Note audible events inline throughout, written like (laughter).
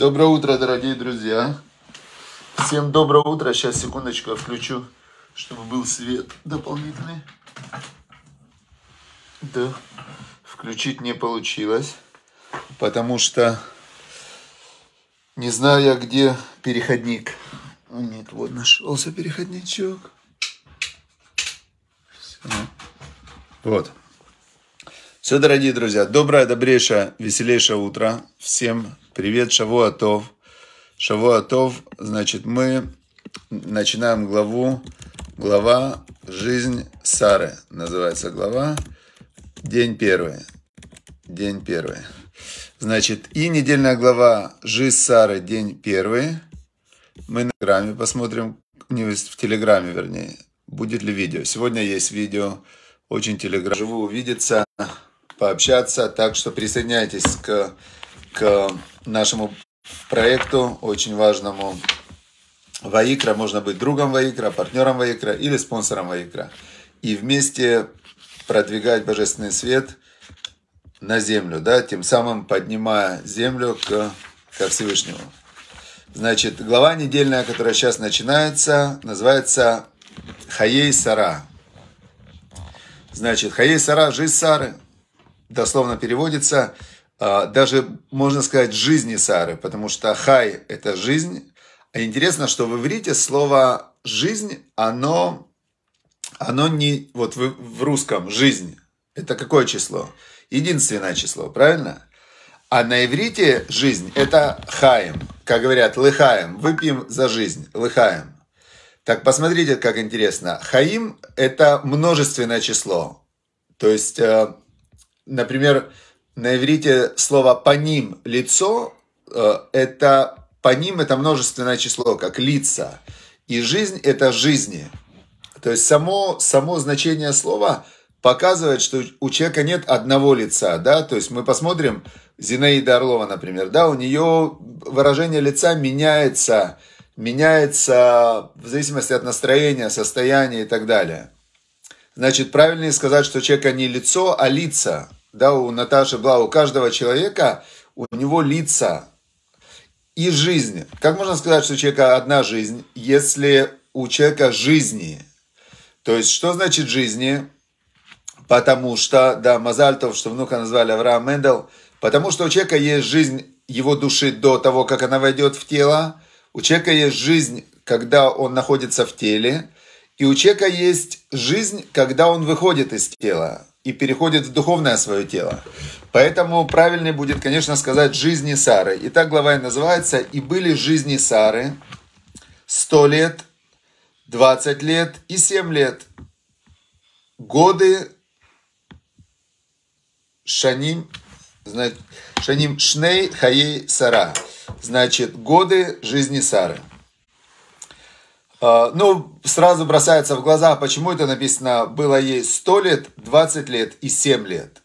Доброе утро, дорогие друзья. Всем доброе утро. Сейчас, секундочку, включу, чтобы был свет дополнительный. Да, включить не получилось, потому что не знаю я, где переходник. нет, вот нашелся переходничок. Все. Вот. Все, дорогие друзья, доброе, добрейшее, веселейшее утро. Всем привет, Шавуатов. Шавуатов, значит, мы начинаем главу, глава «Жизнь Сары» называется глава, день первый, день первый. Значит, и недельная глава «Жизнь Сары», день первый. Мы на Телеграме посмотрим, не в Телеграме, вернее, будет ли видео. Сегодня есть видео, очень Телеграм. Живу увидеться пообщаться. Так что присоединяйтесь к, к нашему проекту, очень важному. Ваикра, можно быть другом Ваикра, партнером Ваикра или спонсором Ваикра. И вместе продвигать божественный свет на землю, да, тем самым поднимая землю к, к Всевышнему. Значит, глава недельная, которая сейчас начинается, называется Хаей Сара. Значит, Хаей Сара – жизнь Сары – дословно переводится а, даже, можно сказать, жизни Сары, потому что хай – это жизнь. А интересно, что в иврите слово «жизнь», оно, оно не... Вот в, в русском «жизнь» – это какое число? Единственное число, правильно? А на иврите «жизнь» – это «хаем». Как говорят, «лыхаем», «выпьем за жизнь», «лыхаем». Так, посмотрите, как интересно. «Хаим» – это множественное число. То есть э, например, на иврите слово по ним лицо э, это по ним это множественное число, как лица. И жизнь это жизни. То есть само, само значение слова показывает, что у человека нет одного лица, да, то есть мы посмотрим Зинаида Орлова, например, да, у нее выражение лица меняется, меняется в зависимости от настроения, состояния и так далее. Значит, правильнее сказать, что у человека не лицо, а лица – да, у Наташи Бла, у каждого человека, у него лица и жизнь. Как можно сказать, что у человека одна жизнь, если у человека жизни? То есть, что значит жизни? Потому что, да, Мазальтов, что внука назвали Авраам Мендел, потому что у человека есть жизнь его души до того, как она войдет в тело, у человека есть жизнь, когда он находится в теле, и у человека есть жизнь, когда он выходит из тела и переходит в духовное свое тело. Поэтому правильнее будет, конечно, сказать «жизни Сары». И так глава и называется «И были жизни Сары 100 лет, 20 лет и 7 лет, годы Шаним, значит, Шаним Шней Хаей Сара». Значит, годы жизни Сары – а, ну, сразу бросается в глаза, почему это написано «было ей 100 лет, 20 лет и 7 лет».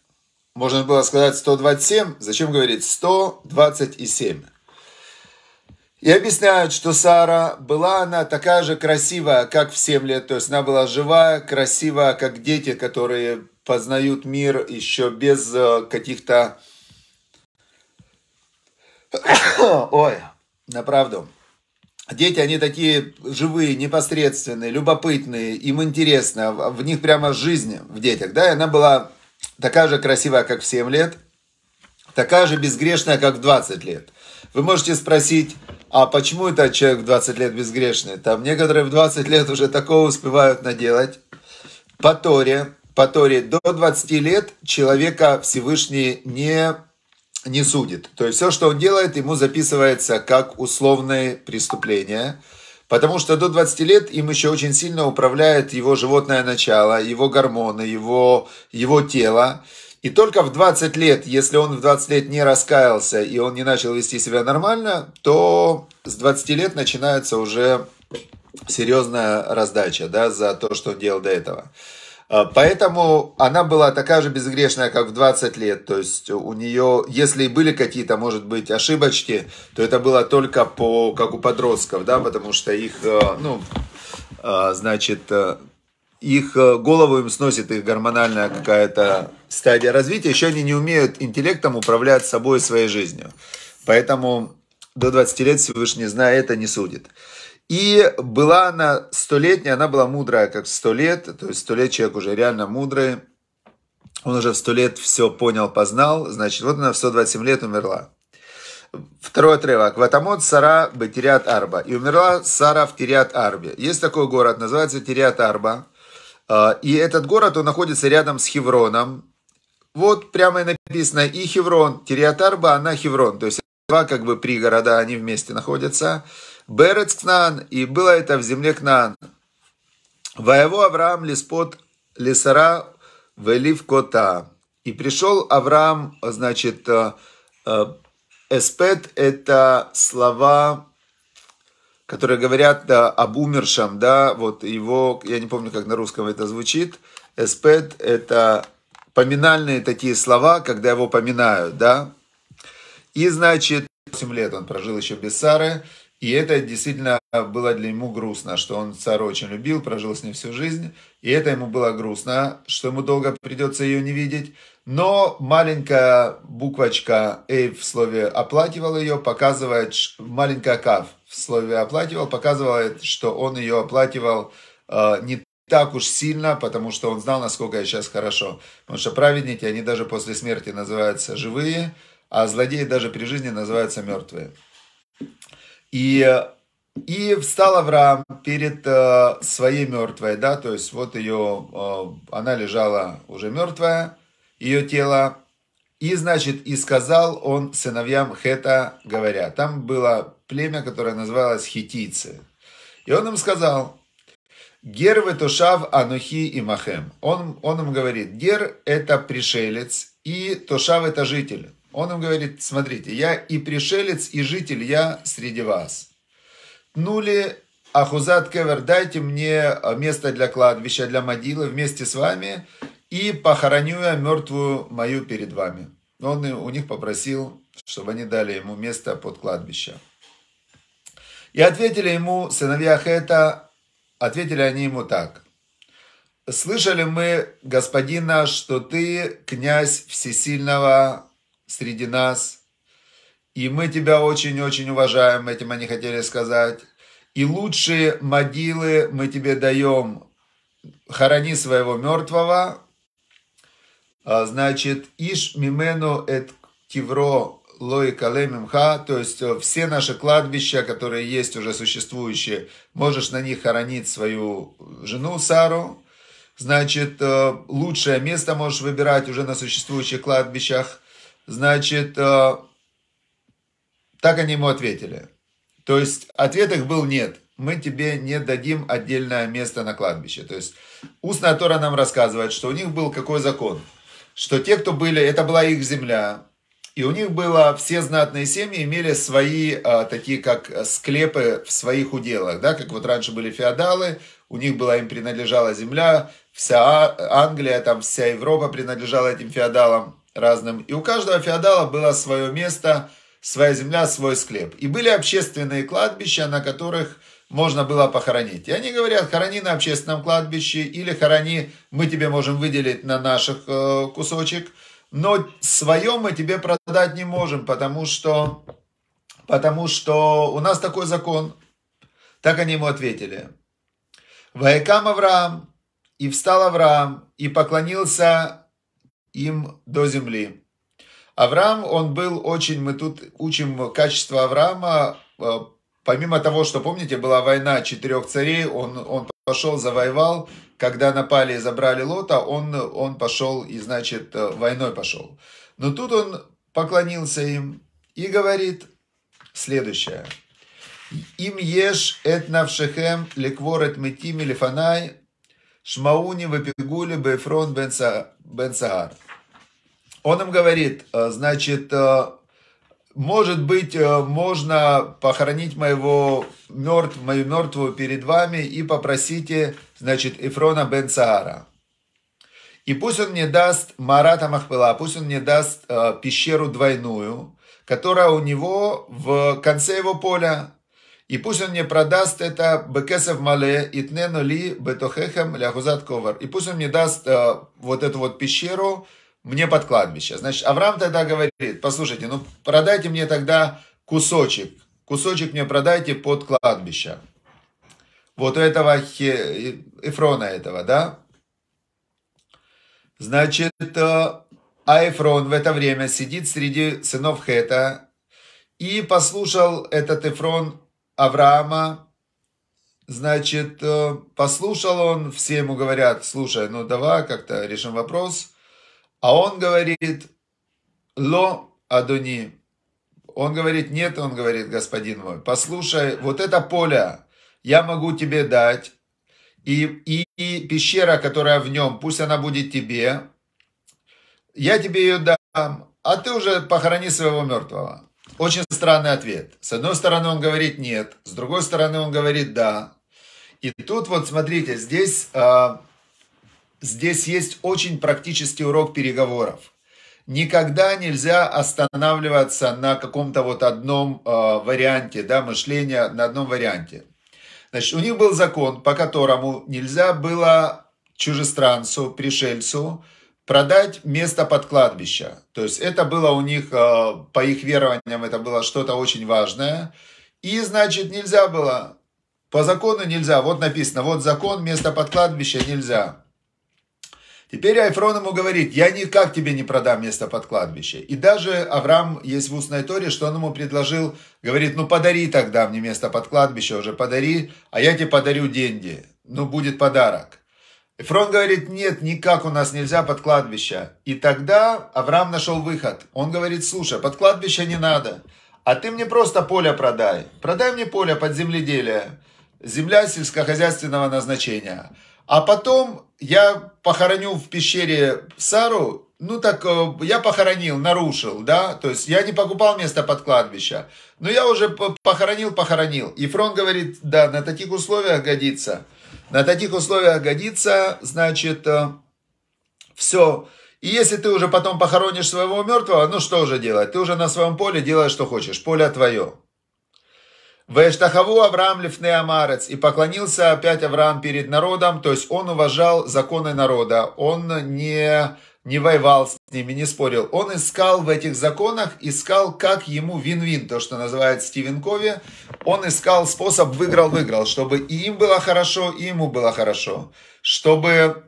Можно было сказать 127, зачем говорить 100, 20 и 7? И объясняют, что Сара была она такая же красивая, как в 7 лет. То есть она была живая, красивая, как дети, которые познают мир еще без э, каких-то... (coughs) Ой, на правду Дети, они такие живые, непосредственные, любопытные, им интересно, в них прямо жизнь в детях, да, и она была такая же красивая, как в 7 лет, такая же безгрешная, как в 20 лет. Вы можете спросить, а почему этот человек в 20 лет безгрешный? Там некоторые в 20 лет уже такого успевают наделать. По Торе, по Торе до 20 лет человека Всевышний не не судит. То есть все, что он делает, ему записывается как условное преступление, потому что до 20 лет им еще очень сильно управляет его животное начало, его гормоны, его, его тело. И только в 20 лет, если он в 20 лет не раскаялся и он не начал вести себя нормально, то с 20 лет начинается уже серьезная раздача да, за то, что он делал до этого. А, поэтому она была такая же безгрешная, как в 20 лет. То есть у нее, если и были какие-то, может быть, ошибочки, то это было только по, как у подростков, да, потому что их, э, ну, э, значит, э, их голову им сносит их гормональная какая-то стадия развития. Еще они не умеют интеллектом управлять собой и своей жизнью. Поэтому до 20 лет Всевышний, знает, это, не судит. И была она столетняя, она была мудрая, как сто лет. То есть сто лет человек уже реально мудрый. Он уже в сто лет все понял, познал. Значит, вот она в 127 лет умерла. Второй отрывок. Ватамот Сара Батириат Арба. И умерла Сара в Тириат Арбе. Есть такой город, называется Тириат Арба. А, и этот город, он находится рядом с Хевроном. Вот прямо и написано и Хеврон, Тириат Арба, она Хеврон. То есть два как бы пригорода, они вместе находятся. Берец Кнаан, и было это в земле Кнаан. Воево Авраам леспот лесара велив кота. И пришел Авраам, значит, э, э, эспет – это слова, которые говорят да, э, об умершем, да, вот его, я не помню, как на русском это звучит, эспет – это поминальные такие слова, когда его поминают, да. И, значит, 8 лет он прожил еще без Сары, и это действительно было для него грустно, что он цару очень любил, прожил с ней всю жизнь. И это ему было грустно, что ему долго придется ее не видеть. Но маленькая буквочка «эй» в слове оплативал ее показывает, маленькая «кав» в слове оплативал показывает, что он ее оплативал э, не так уж сильно, потому что он знал, насколько я сейчас хорошо. Потому что праведники, они даже после смерти называются живые, а злодеи даже при жизни называются мертвые. И, и встал Авраам перед э, своей мертвой, да, то есть вот ее, э, она лежала уже мертвая, ее тело. И, значит, и сказал он сыновьям Хета, говоря, там было племя, которое называлось хитийцы. И он им сказал, Гер Тошав Анухи и Махем. Он, он им говорит, Гер – это пришелец, и Тошав – это житель. Он им говорит, смотрите, я и пришелец, и житель я среди вас. Тнули Ахузат Кевер, дайте мне э, место для кладбища, для могилы вместе с вами, и похороню я мертвую мою перед вами. Он у них попросил, чтобы они дали ему место под кладбище. И ответили ему сыновья Хета, ответили они ему так. «Слышали мы, господин наш, что ты князь всесильного среди нас. И мы тебя очень-очень уважаем, этим они хотели сказать. И лучшие могилы мы тебе даем. Хорони своего мертвого. А, значит, иш мимену эт кивро лои калемимха, то есть э, все наши кладбища, которые есть уже существующие, можешь на них хоронить свою жену Сару, значит, э, лучшее место можешь выбирать уже на существующих кладбищах. Значит, э, так они ему ответили. То есть ответ их был нет. Мы тебе не дадим отдельное место на кладбище. То есть устная Тора нам рассказывает, что у них был какой закон? Что те, кто были, это была их земля, и у них было, все знатные семьи имели свои, а, такие как склепы в своих уделах, да, как вот раньше были феодалы, у них была, им принадлежала земля, вся а-, Англия, там вся Европа принадлежала этим феодалам разным. И у каждого феодала было свое место, своя земля, свой склеп. И были общественные кладбища, на которых можно было похоронить. И они говорят, хорони на общественном кладбище или хорони, мы тебе можем выделить на наших э, кусочек, но свое мы тебе продать не можем, потому что, потому что у нас такой закон. Так они ему ответили. Ваекам Авраам, и встал Авраам, и поклонился им до земли. Авраам, он был очень, мы тут учим качество Авраама, э, помимо того, что, помните, была война четырех царей, он, он пошел, завоевал, когда напали и забрали Лота, он, он пошел и, значит, э, войной пошел. Но тут он поклонился им и говорит следующее. Им еш эт навшехем лекворет метими лифанай шмауни вапигули бефрон бен сагар. Он им говорит, э, значит, э, может быть, э, можно похоронить моего мертв, мою мертвую перед вами и попросите, значит, Эфрона бен Саара. И пусть он мне даст Марата Махпыла, пусть он мне даст э, пещеру двойную, которая у него в конце его поля. И пусть он мне продаст это Бекесов Мале, Итнену Ли, Бетохехем, Ляхузат Ковар. И пусть он мне даст э, вот эту вот пещеру, мне под кладбище. Значит, Авраам тогда говорит, послушайте, ну продайте мне тогда кусочек, кусочек мне продайте под кладбище. Вот у этого хе, Эфрона этого, да? Значит, э, а Эфрон в это время сидит среди сынов Хета и послушал этот Эфрон Авраама, значит, э, послушал он, все ему говорят, слушай, ну давай как-то решим вопрос – а он говорит, ло адуни. Он говорит, нет, он говорит, господин мой, послушай, вот это поле я могу тебе дать, и, и, и пещера, которая в нем, пусть она будет тебе, я тебе ее дам, а ты уже похорони своего мертвого. Очень странный ответ. С одной стороны он говорит нет, с другой стороны он говорит да. И тут вот смотрите, здесь а, Здесь есть очень практический урок переговоров. Никогда нельзя останавливаться на каком-то вот одном э, варианте, да, мышления на одном варианте. Значит, у них был закон, по которому нельзя было чужестранцу, пришельцу продать место под кладбище. То есть это было у них, э, по их верованиям, это было что-то очень важное. И, значит, нельзя было, по закону нельзя, вот написано, вот закон, место под кладбище нельзя. Теперь Айфрон ему говорит, я никак тебе не продам место под кладбище. И даже Авраам есть в устной торе, что он ему предложил, говорит, ну подари тогда мне место под кладбище уже, подари, а я тебе подарю деньги, ну будет подарок. Эфрон говорит, нет, никак у нас нельзя под кладбище. И тогда Авраам нашел выход. Он говорит, слушай, под кладбище не надо, а ты мне просто поле продай. Продай мне поле под земледелие, земля сельскохозяйственного назначения. А потом я похороню в пещере Сару, ну так э, я похоронил, нарушил, да, то есть я не покупал место под кладбище, но я уже похоронил, похоронил. И Фрон говорит, да, на таких условиях годится, на таких условиях годится, значит, э, все. И если ты уже потом похоронишь своего мертвого, ну что уже делать, ты уже на своем поле делаешь, что хочешь, поле твое. Вештахаву Авраам лифне амарец. И поклонился опять Авраам перед народом, то есть он уважал законы народа, он не, не воевал с ними, не спорил. Он искал в этих законах, искал, как ему вин-вин, то, что называет Стивен Кови. Он искал способ выиграл-выиграл, чтобы и им было хорошо, и ему было хорошо. Чтобы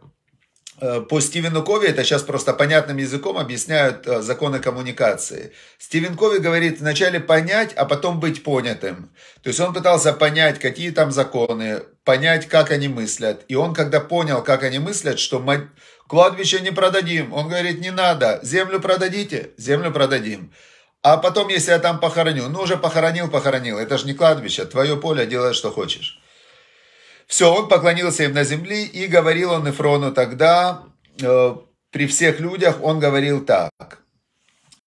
Э, по Стивену Кови, это сейчас просто понятным языком объясняют э, законы коммуникации. Стивен Кови говорит вначале понять, а потом быть понятым. То есть он пытался понять, какие там законы, понять, как они мыслят. И он, когда понял, как они мыслят, что мы кладбище не продадим, он говорит, не надо, землю продадите, землю продадим. А потом, если я там похороню, ну уже похоронил, похоронил, это же не кладбище, твое поле, делай, что хочешь. Все, он поклонился им на земле, и говорил он Эфрону тогда, э, при всех людях он говорил так.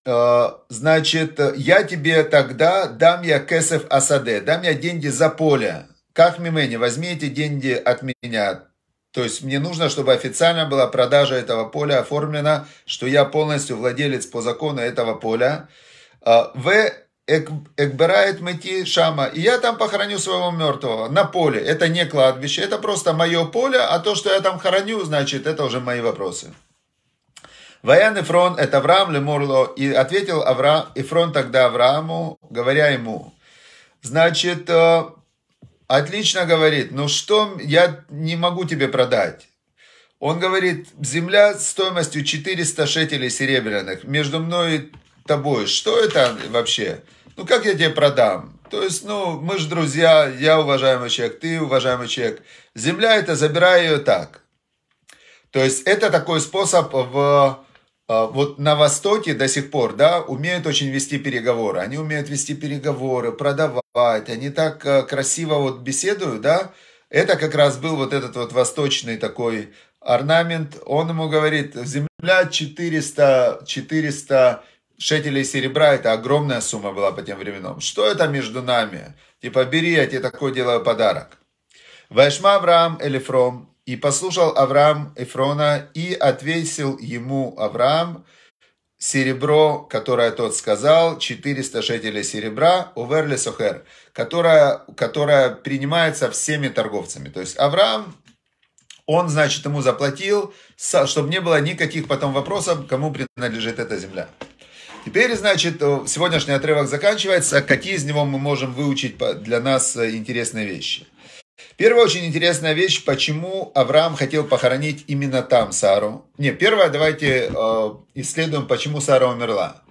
Э, значит, я тебе тогда дам я кесов асаде, дам я деньги за поле. Как мимени, возьми эти деньги от меня. То есть мне нужно, чтобы официально была продажа этого поля оформлена, что я полностью владелец по закону этого поля. Э, в Экбирает Мэти Шама. И я там похороню своего мертвого на поле. Это не кладбище, это просто мое поле, а то, что я там хороню, значит, это уже мои вопросы. Ваян Эфрон, это Авраам Лемурло и ответил Авраам, Эфрон тогда Аврааму, говоря ему, значит, э, отлично говорит, Но что я не могу тебе продать? Он говорит, земля стоимостью 400 шетелей серебряных, между мной и тобой, что это вообще? Ну, как я тебе продам? То есть, ну, мы же друзья, я уважаемый человек, ты уважаемый человек. Земля это, забирай ее так. То есть, это такой способ в... Э, вот на Востоке до сих пор, да, умеют очень вести переговоры. Они умеют вести переговоры, продавать. Они так э, красиво вот беседуют, да. Это как раз был вот этот вот восточный такой орнамент. Он ему говорит, земля 400, 400 шекелей серебра это огромная сумма была по тем временам. Что это между нами? Типа, бери, я тебе такой делаю подарок. Вайшма Авраам Элифром, и послушал Авраам Эфрона, и отвесил ему Авраам серебро, которое тот сказал, 400 шекелей серебра, уверле сохер, которое, которое принимается всеми торговцами. То есть Авраам, он, значит, ему заплатил, чтобы не было никаких потом вопросов, кому принадлежит эта земля. Теперь, значит, э, сегодняшний отрывок заканчивается. Какие из него мы можем выучить для нас э, интересные вещи? Первая очень интересная вещь, почему Авраам хотел похоронить именно там Сару. Не, первое, давайте э, исследуем, почему Сара умерла.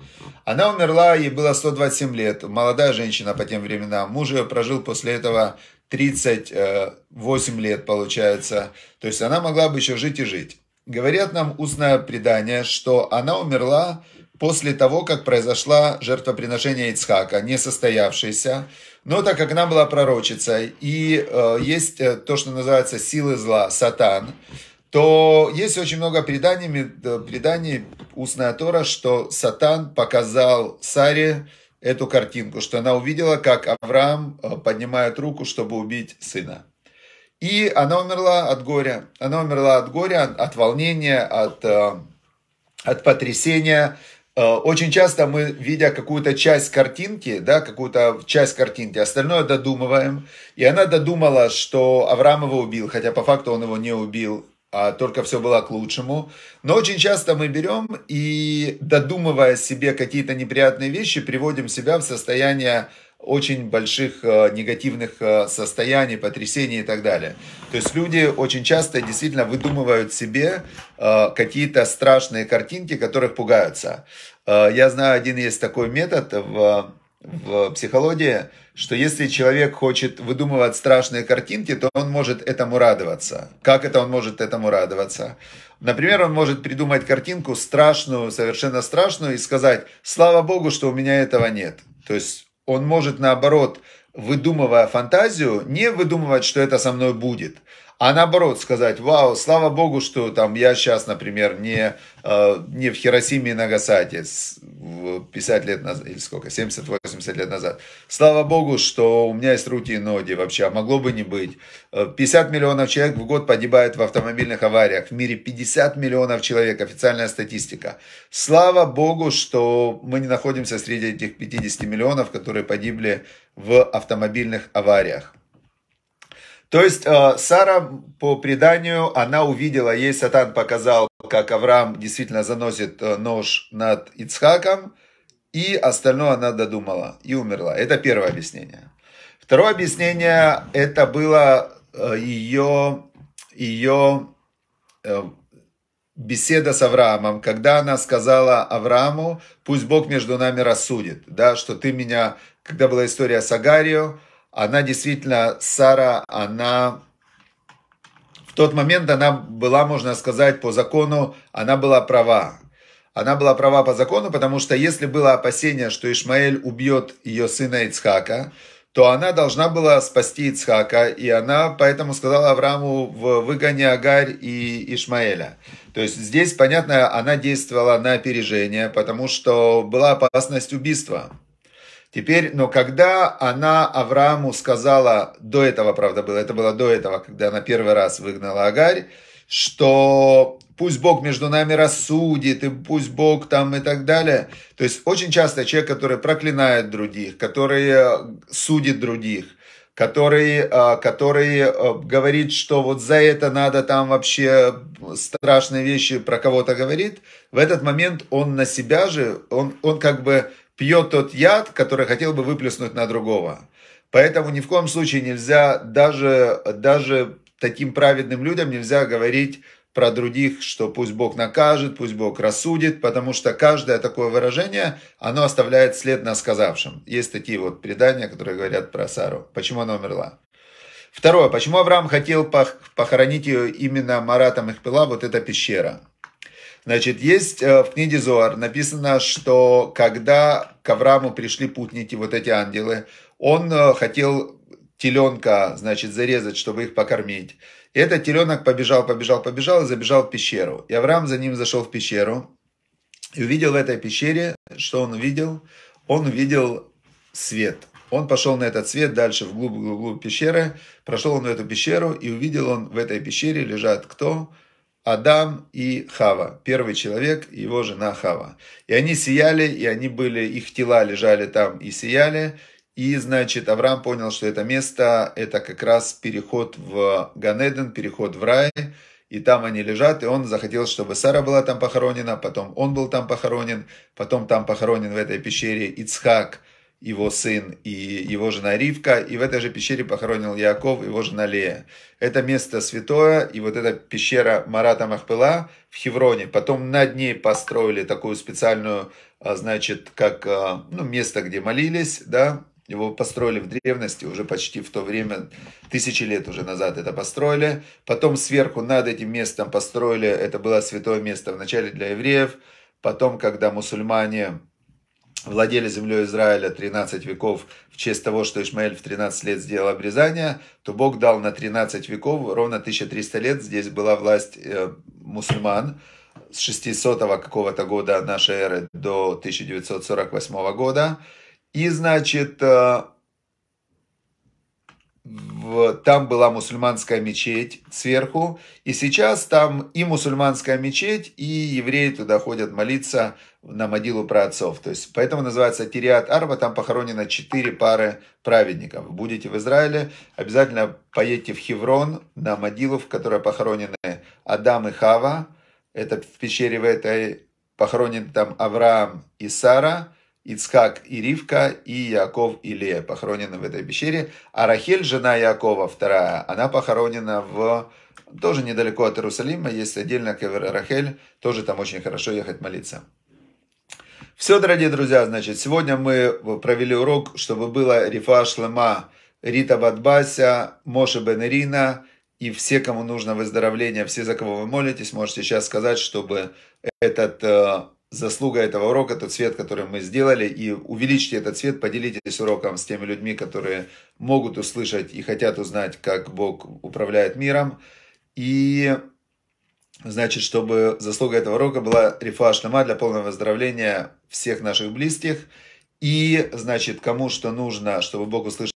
Она умерла, ей было 127 лет, молодая женщина по тем временам. Муж ее прожил после этого 38 э, лет, получается. То есть она могла бы еще жить и жить. Говорят нам устное предание, что она умерла после того, как произошло жертвоприношение Ицхака, несостоявшееся, но так как нам была пророчицей, и э, есть э, то, что называется силы зла, сатан, то есть очень много преданий, э, преданий устная Тора, что сатан показал Саре эту картинку, что она увидела, как Авраам э, поднимает руку, чтобы убить сына. И она умерла от горя. Она умерла от горя, от волнения, от, от потрясения, Э, очень часто мы, видя какую-то часть картинки, да, какую-то часть картинки, остальное додумываем. И она додумала, что Авраам его убил, хотя по факту он его не убил, а только все было к лучшему. Но очень часто мы берем и, додумывая себе какие-то неприятные вещи, приводим себя в состояние очень больших э, негативных э, состояний, потрясений и так далее. То есть люди очень часто действительно выдумывают себе э, какие-то страшные картинки, которых пугаются. Я знаю, один есть такой метод в, в психологии, что если человек хочет выдумывать страшные картинки, то он может этому радоваться. Как это он может этому радоваться? Например, он может придумать картинку страшную, совершенно страшную, и сказать, слава богу, что у меня этого нет. То есть он может, наоборот, выдумывая фантазию, не выдумывать, что это со мной будет, а наоборот сказать, вау, слава богу, что там я сейчас, например, не, э, не в Хиросиме и Нагасаке 50 лет назад, или сколько, 70-80 лет назад. Слава богу, что у меня есть руки и ноги вообще, а могло бы не быть. 50 э, миллионов человек в год погибает в автомобильных авариях. В мире 50 миллионов человек, официальная статистика. Слава богу, что мы не находимся среди этих 50 миллионов, которые погибли в автомобильных авариях. То есть э, Сара, по преданию, она увидела, ей Сатан показал, как Авраам действительно заносит э, нож над Ицхаком, и остальное она додумала и умерла. Это первое объяснение. Второе объяснение, это было ее, э, ее беседа с Авраамом, когда она сказала Аврааму, пусть Бог между нами рассудит, да, что ты меня, когда была история с Агарио, она действительно, Сара, она в тот момент она была, можно сказать, по закону, она была права. Она была права по закону, потому что если было опасение, что Ишмаэль убьет ее сына Ицхака, то она должна была спасти Ицхака, и она поэтому сказала Аврааму в выгоне Агарь и Ишмаэля. То есть здесь, понятно, она действовала на опережение, потому что была опасность убийства. Теперь, но когда она Аврааму сказала, до этого, правда, было, это было до этого, когда она первый раз выгнала Агарь, что пусть Бог между нами рассудит, и пусть Бог там и так далее. То есть очень часто человек, который проклинает других, который э, судит других, который, э, который э, говорит, что вот за это надо там вообще страшные вещи про кого-то говорит, в этот момент он на себя же, он, он как бы пьет тот яд, который хотел бы выплеснуть на другого. Поэтому ни в коем случае нельзя, даже, даже таким праведным людям нельзя говорить про других, что пусть Бог накажет, пусть Бог рассудит, потому что каждое такое выражение, оно оставляет след на сказавшем. Есть такие вот предания, которые говорят про Сару. Почему она умерла? Второе. Почему Авраам хотел похоронить ее именно Маратом Ихпила, вот эта пещера? Значит, есть э, в книге Зоар написано, что когда к Аврааму пришли путники, вот эти ангелы, он э, хотел теленка, значит, зарезать, чтобы их покормить. И этот теленок побежал, побежал, побежал и забежал в пещеру. И Авраам за ним зашел в пещеру и увидел в этой пещере, что он увидел? Он увидел свет. Он пошел на этот свет дальше вглубь, вглубь, вглубь пещеры, прошел он в эту пещеру и увидел он в этой пещере лежат кто? Адам и Хава. Первый человек его жена Хава. И они сияли, и они были, их тела лежали там и сияли. И, значит, Авраам понял, что это место, это как раз переход в Ганеден, переход в рай. И там они лежат, и он захотел, чтобы Сара была там похоронена, потом он был там похоронен, потом там похоронен в этой пещере Ицхак – его сын и его жена Ривка, и в этой же пещере похоронил Яков, его жена Лея. Это место святое, и вот эта пещера Марата Махпыла в Хевроне. Потом над ней построили такую специальную, а, значит, как а, ну, место, где молились, да, его построили в древности, уже почти в то время, тысячи лет уже назад это построили. Потом сверху над этим местом построили, это было святое место вначале для евреев, потом, когда мусульмане владели землей Израиля 13 веков в честь того, что Ишмаэль в 13 лет сделал обрезание, то Бог дал на 13 веков, ровно 1300 лет, здесь была власть э, мусульман, с 600 -го какого-то года нашей эры до 1948 года. И, значит, э, там была мусульманская мечеть сверху, и сейчас там и мусульманская мечеть, и евреи туда ходят молиться на могилу праотцов. То есть, поэтому называется Тириат Арба, там похоронено четыре пары праведников. Будете в Израиле, обязательно поедете в Хеврон на могилу, в которой похоронены Адам и Хава. Это в пещере в этой похоронен там Авраам и Сара – Ицхак и Ривка, и Яков и Лея похоронены в этой пещере. А Рахель, жена Якова, вторая, она похоронена в тоже недалеко от Иерусалима, есть отдельно Кевер Рахель, тоже там очень хорошо ехать молиться. Все, дорогие друзья, значит, сегодня мы провели урок, чтобы было Рифа Шлема, Рита Бадбася, Моше Бенерина и все, кому нужно выздоровление, все, за кого вы молитесь, можете сейчас сказать, чтобы этот э, заслуга этого урока, тот цвет, который мы сделали, и увеличьте этот цвет, поделитесь уроком с теми людьми, которые могут услышать и хотят узнать, как Бог управляет миром. И значит, чтобы заслуга этого урока была рифа для полного выздоровления всех наших близких. И, значит, кому что нужно, чтобы Бог услышал